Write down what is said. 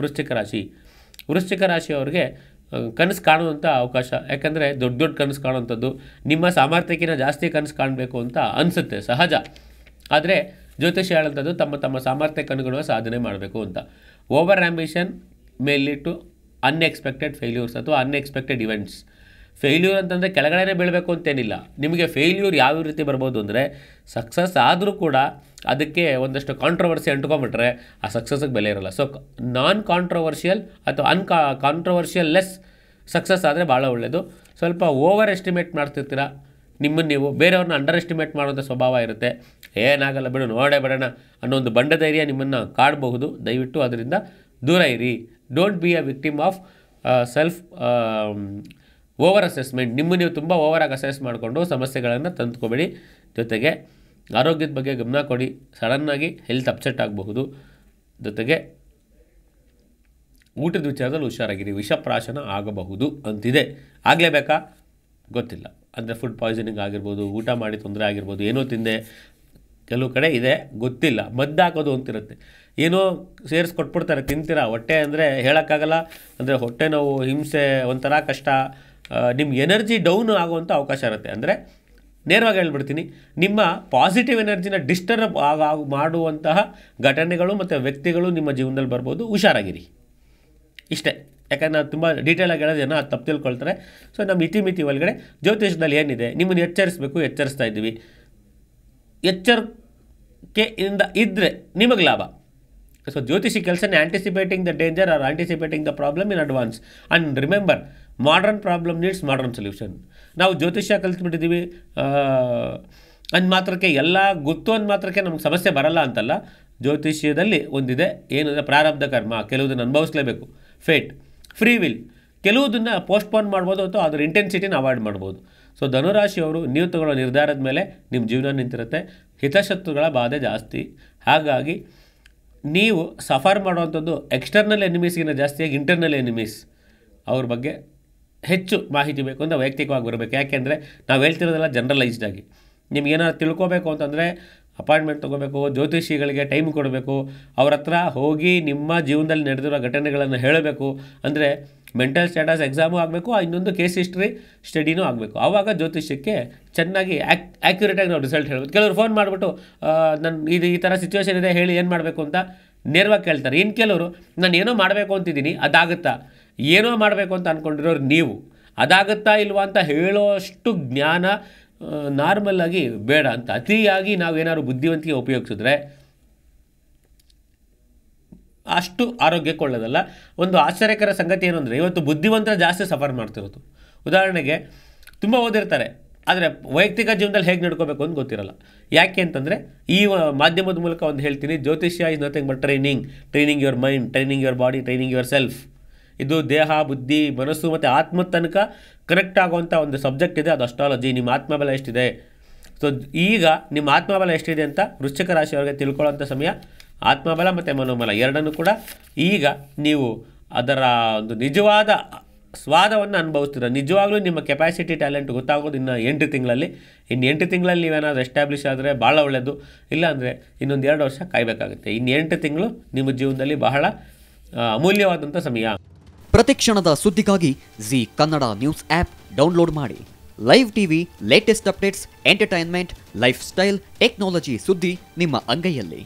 ವೃಶ್ಚಿಕ ರಾಶಿ ವೃಶ್ಚಿಕ ರಾಶಿಯವರಿಗೆ ಕನಸು ಕಾಣುವಂಥ ಅವಕಾಶ ಯಾಕಂದರೆ ದೊಡ್ಡ ದೊಡ್ಡ ಕನಸು ಕಾಣುವಂಥದ್ದು ನಿಮ್ಮ ಸಾಮರ್ಥ್ಯಕ್ಕಿಂತ ಜಾಸ್ತಿ ಕನಸು ಕಾಣಬೇಕು ಅಂತ ಅನಿಸುತ್ತೆ ಸಹಜ ಆದರೆ ಜ್ಯೋತಿಷ್ಯ ಹೇಳುವಂಥದ್ದು ತಮ್ಮ ತಮ್ಮ ಸಾಮರ್ಥ್ಯ ಕಣ್ಗಳು ಸಾಧನೆ ಮಾಡಬೇಕು ಅಂತ ಓವರ್ ಆ್ಯಂಬಿಷನ್ ಮೇಲಿಟ್ಟು ಅನ್ಎಕ್ಸ್ಪೆಕ್ಟೆಡ್ ಫೇಲ್ಯೂರ್ಸ್ ಅಥವಾ ಅನ್ಎಕ್ಸ್ಪೆಕ್ಟೆಡ್ ಇವೆಂಟ್ಸ್ ಫೇಲ್ಯೂರ್ ಅಂತಂದರೆ ಕೆಳಗಡೆನೇ ಬೀಳಬೇಕು ಅಂತೇನಿಲ್ಲ ನಿಮಗೆ ಫೇಲ್ಯೂರ್ ಯಾವ ರೀತಿ ಬರ್ಬೋದು ಅಂದರೆ ಸಕ್ಸಸ್ ಆದರೂ ಕೂಡ ಅದಕ್ಕೆ ಒಂದಷ್ಟು ಕಾಂಟ್ರವರ್ಸಿ ಅಂಟ್ಕೊಂಬಿಟ್ರೆ ಆ ಸಕ್ಸಸ್ಗೆ ಬೆಲೆ ಇರೋಲ್ಲ ಸೊ ನಾನ್ ಕಾಂಟ್ರವರ್ಷಿಯಲ್ ಅಥವಾ ಅನ್ಕಾ ಕಾಂಟ್ರವರ್ಷಿಯಲ್ ಲೆಸ್ ಸಕ್ಸಸ್ ಆದರೆ ಭಾಳ ಒಳ್ಳೆಯದು ಸ್ವಲ್ಪ ಓವರ್ ಎಸ್ಟಿಮೇಟ್ ಮಾಡ್ತಿರ್ತೀರ ನಿಮ್ಮನ್ನು ನೀವು ಬೇರೆಯವ್ರನ್ನ ಅಂಡರ್ ಎಸ್ಟಿಮೇಟ್ ಮಾಡುವಂಥ ಸ್ವಭಾವ ಇರುತ್ತೆ ಏನಾಗಲ್ಲ ಬಿಡು ನೋಡೇ ಬಿಡೋಣ ಅನ್ನೋ ಒಂದು ಬಂಡ ಧೈರ್ಯ ನಿಮ್ಮನ್ನು ಕಾಡಬಹುದು ದಯವಿಟ್ಟು ಅದರಿಂದ ದೂರ ಇರಿ don't be a victim of self over assessment ನಿಮ್ಮ ನೀವು ತುಂಬ ಓವರಾಗಿ ಅಸೆಸ್ ಮಾಡಿಕೊಂಡು ಸಮಸ್ಯೆಗಳನ್ನು ತಂದುಕೊಬೇಡಿ ಜೊತೆಗೆ ಆರೋಗ್ಯದ ಬಗ್ಗೆ ಗಮನ ಕೊಡಿ ಸಡನ್ನಾಗಿ ಹೆಲ್ತ್ ಅಪ್ಸೆಟ್ ಆಗಬಹುದು ಜೊತೆಗೆ ಊಟದ ವಿಚಾರದಲ್ಲಿ ಹುಷಾರಾಗಿರಿ ವಿಷಪ್ರಾಶನ ಆಗಬಹುದು ಅಂತಿದೆ ಆಗಲೇಬೇಕಾ ಗೊತ್ತಿಲ್ಲ ಅಂದರೆ ಫುಡ್ ಪಾಯ್ಸನಿಂಗ್ ಆಗಿರ್ಬೋದು ಊಟ ಮಾಡಿ ತೊಂದರೆ ಆಗಿರ್ಬೋದು ಏನೋ ತಿಂದೆ ಕೆಲವು ಕಡೆ ಇದೆ ಗೊತ್ತಿಲ್ಲ ಮದ್ದು ಹಾಕೋದು ಅಂತಿರುತ್ತೆ ಏನೋ ಸೇರಿಸಿ ಕೊಟ್ಬಿಡ್ತಾರೆ ತಿಂತೀರಾ ಹೊಟ್ಟೆ ಅಂದರೆ ಹೇಳೋಕ್ಕಾಗಲ್ಲ ಅಂದರೆ ಹೊಟ್ಟೆ ನೋವು ಹಿಂಸೆ ಒಂಥರ ಕಷ್ಟ ನಿಮ್ಮ ಎನರ್ಜಿ ಡೌನ್ ಆಗುವಂಥ ಅವಕಾಶ ಇರುತ್ತೆ ಅಂದರೆ ನೇರವಾಗಿ ಹೇಳ್ಬಿಡ್ತೀನಿ ನಿಮ್ಮ ಪಾಸಿಟಿವ್ ಎನರ್ಜಿನ ಡಿಸ್ಟರ್ಬ್ ಆಗ ಮಾಡುವಂತಹ ಘಟನೆಗಳು ಮತ್ತು ವ್ಯಕ್ತಿಗಳು ನಿಮ್ಮ ಜೀವನದಲ್ಲಿ ಬರ್ಬೋದು ಹುಷಾರಾಗಿರಿ ಇಷ್ಟೇ ಯಾಕಂದರೆ ನಾವು ತುಂಬ ಡೀಟೇಲಾಗಿ ಹೇಳೋದು ಜನ ತಪ್ಪು ತಿಳ್ಕೊಳ್ತಾರೆ ಸೊ ನಮ್ಮ ಇತಿಮಿತಿ ಒಳಗಡೆ ಜ್ಯೋತಿಷದಲ್ಲಿ ಏನಿದೆ ನಿಮ್ಮನ್ನು ಎಚ್ಚರಿಸಬೇಕು ಎಚ್ಚರಿಸ್ತಾ ಇದ್ದೀವಿ ಇಂದ ಇದ್ದರೆ ನಿಮಗೆ ಲಾಭ ಸೊ ಜ್ಯೋತಿಷಿ ಕೆಲಸನೇ anticipating the danger or anticipating the problem in advance and remember modern problem needs modern solution ನಾವು ಜ್ಯೋತಿಷ್ಯ ಕಲಿತ್ಬಿಟ್ಟಿದ್ದೀವಿ ಅಂದ ಮಾತ್ರಕ್ಕೆ ಎಲ್ಲ ಗೊತ್ತು ಅಂದ ಮಾತ್ರಕ್ಕೆ ನಮ್ಗೆ ಸಮಸ್ಯೆ ಬರಲ್ಲ ಅಂತಲ್ಲ ಜ್ಯೋತಿಷ್ಯದಲ್ಲಿ ಒಂದಿದೆ ಅಂದರೆ ಪ್ರಾರಬ್ಧ ಕರ್ಮ ಕೆಲವುದನ್ನು ಅನುಭವಿಸಲೇಬೇಕು ಫೇಟ್ ಫ್ರೀ ವಿಲ್ ಕೆಲವುದನ್ನು ಪೋಸ್ಟ್ಪೋನ್ ಮಾಡ್ಬೋದು ಅಥವಾ ಅದರ ಇಂಟೆನ್ಸಿಟಿನ ಅವಾಯ್ಡ್ ಮಾಡ್ಬೋದು ಸೊ ಧನುರಾಶಿಯವರು ನೀವು ತಗೊಳ್ಳೋ ನಿರ್ಧಾರದ ಮೇಲೆ ನಿಮ್ಮ ಜೀವನ ನಿಂತಿರುತ್ತೆ ಹಿತಶತ್ರುಗಳ ಬಾಧೆ ಜಾಸ್ತಿ ಹಾಗಾಗಿ ನೀವು ಸಫರ್ ಮಾಡುವಂಥದ್ದು ಎಕ್ಸ್ಟರ್ನಲ್ ಎನಿಮೀಸ್ಗಿಂತ ಜಾಸ್ತಿಯಾಗಿ ಇಂಟರ್ನಲ್ ಎನಿಮೀಸ್ ಅವ್ರ ಬಗ್ಗೆ ಹೆಚ್ಚು ಮಾಹಿತಿ ಬೇಕು ಅಂದರೆ ವೈಯಕ್ತಿಕವಾಗಿ ಬರಬೇಕು ಯಾಕೆಂದರೆ ನಾವು ಹೇಳ್ತಿರೋದೆಲ್ಲ ಜನರಲೈಸ್ಡ್ ಆಗಿ ನಿಮ್ಗೇನಾದ್ರು ತಿಳ್ಕೋಬೇಕು ಅಂತಂದರೆ ಅಪಾಯಿಂಟ್ಮೆಂಟ್ ತೊಗೋಬೇಕು ಜ್ಯೋತಿಷಿಗಳಿಗೆ ಟೈಮ್ ಕೊಡಬೇಕು ಅವ್ರ ಹತ್ರ ಹೋಗಿ ನಿಮ್ಮ ಜೀವನದಲ್ಲಿ ನಡೆದಿರೋ ಘಟನೆಗಳನ್ನು ಹೇಳಬೇಕು ಅಂದರೆ ಮೆಂಟಲ್ ಸ್ಟೇಟಸ್ ಎಕ್ಸಾಮು ಆಗಬೇಕು ಇನ್ನೊಂದು ಕೇಸ್ ಹಿಸ್ಟ್ರಿ ಸ್ಟಡಿನೂ ಆಗಬೇಕು ಆವಾಗ ಜ್ಯೋತಿಷ್ಯಕ್ಕೆ ಚೆನ್ನಾಗಿ ಆ್ಯಕ್ ಆ್ಯಕ್ಯುರೇಟಾಗಿ ನಾವು ರಿಸಲ್ಟ್ ಹೇಳ್ಬೋದು ಕೆಲವರು ಫೋನ್ ಮಾಡಿಬಿಟ್ಟು ನನ್ನ ಇದು ಈ ಥರ ಸಿಚುವೇಶನ್ ಇದೆ ಹೇಳಿ ಏನು ಮಾಡಬೇಕು ಅಂತ ನೇರವಾಗಿ ಕೇಳ್ತಾರೆ ಇನ್ನು ಕೆಲವರು ನಾನು ಏನೋ ಮಾಡಬೇಕು ಅಂತಿದ್ದೀನಿ ಅದಾಗುತ್ತಾ ಏನೋ ಮಾಡಬೇಕು ಅಂತ ಅಂದ್ಕೊಂಡಿರೋರು ನೀವು ಅದಾಗುತ್ತಾ ಇಲ್ವಾ ಅಂತ ಹೇಳೋಷ್ಟು ಜ್ಞಾನ ನಾರ್ಮಲ್ಲಾಗಿ ಬೇಡ ಅಂತ ಅತಿಯಾಗಿ ನಾವೇನಾದ್ರು ಬುದ್ಧಿವಂತಿಕೆ ಉಪಯೋಗಿಸಿದ್ರೆ ಅಷ್ಟು ಆರೋಗ್ಯಕ್ಕೆ ಒಳ್ಳೆಯದಲ್ಲ ಒಂದು ಆಶ್ಚರ್ಯಕರ ಸಂಗತಿ ಏನು ಅಂದರೆ ಇವತ್ತು ಬುದ್ಧಿವಂತರ ಜಾಸ್ತಿ ಸಫರ್ ಮಾಡ್ತಿರೋದು ಉದಾಹರಣೆಗೆ ತುಂಬ ಓದಿರ್ತಾರೆ ಆದರೆ ವೈಯಕ್ತಿಕ ಜೀವನದಲ್ಲಿ ಹೇಗೆ ನಡ್ಕೋಬೇಕು ಅಂತ ಗೊತ್ತಿರಲ್ಲ ಯಾಕೆ ಅಂತಂದರೆ ಈ ಮಾಧ್ಯಮದ ಮೂಲಕ ಒಂದು ಹೇಳ್ತೀನಿ ಜ್ಯೋತಿಷ್ಯ is nothing but training training your mind training your body training yourself ಇದು ದೇಹ ಬುದ್ಧಿ ಮನಸ್ಸು ಮತ್ತು ಆತ್ಮ ತನಕ ಕನೆಕ್ಟ್ ಆಗುವಂಥ ಒಂದು ಸಬ್ಜೆಕ್ಟ್ ಇದೆ ಅದು ಅಸ್ಟ್ರಾಲಜಿ ನಿಮ್ಮ ಆತ್ಮಬಲ ಎಷ್ಟಿದೆ ಸೊ ಈಗ ನಿಮ್ಮ ಆತ್ಮಬಲ ಎಷ್ಟಿದೆ ಅಂತ ವೃಶ್ಚಿಕ ರಾಶಿಯವರಿಗೆ ತಿಳ್ಕೊಳ್ಳೋಂಥ ಸಮಯ ಆತ್ಮಬಲ ಮತ್ತು ಮನೋಬಲ ಎರಡನ್ನೂ ಕೂಡ ಈಗ ನೀವು ಅದರ ಒಂದು ನಿಜವಾದ ಸ್ವಾದವನ್ನು ಅನುಭವಿಸ್ತೀರ ನಿಜವಾಗ್ಲೂ ನಿಮ್ಮ ಕೆಪಾಸಿಟಿ ಟ್ಯಾಲೆಂಟ್ ಗೊತ್ತಾಗೋದು ಇನ್ನು ಎಂಟು ತಿಂಗಳಲ್ಲಿ ಇನ್ನು ಎಂಟು ತಿಂಗಳಲ್ಲಿ ನೀವೇನಾದರೂ ಎಸ್ಟಾಬ್ಲಿಷ್ ಆದರೆ ಭಾಳ ಒಳ್ಳೆಯದು ಇಲ್ಲಾಂದರೆ ಇನ್ನೊಂದು ಎರಡು ವರ್ಷ ಕಾಯಬೇಕಾಗುತ್ತೆ ಇನ್ನು ಎಂಟು ತಿಂಗಳು ನಿಮ್ಮ ಜೀವನದಲ್ಲಿ ಬಹಳ ಅಮೂಲ್ಯವಾದಂಥ ಸಮಯ ಪ್ರತಿಕ್ಷಣದ ಸುದ್ದಿಗಾಗಿ Zee Kannada news app download ಮಾಡಿ live TV latest updates entertainment lifestyle technology ಸುದ್ದಿ ನಿಮ್ಮ ಅಂಗೈಯಲ್ಲಿ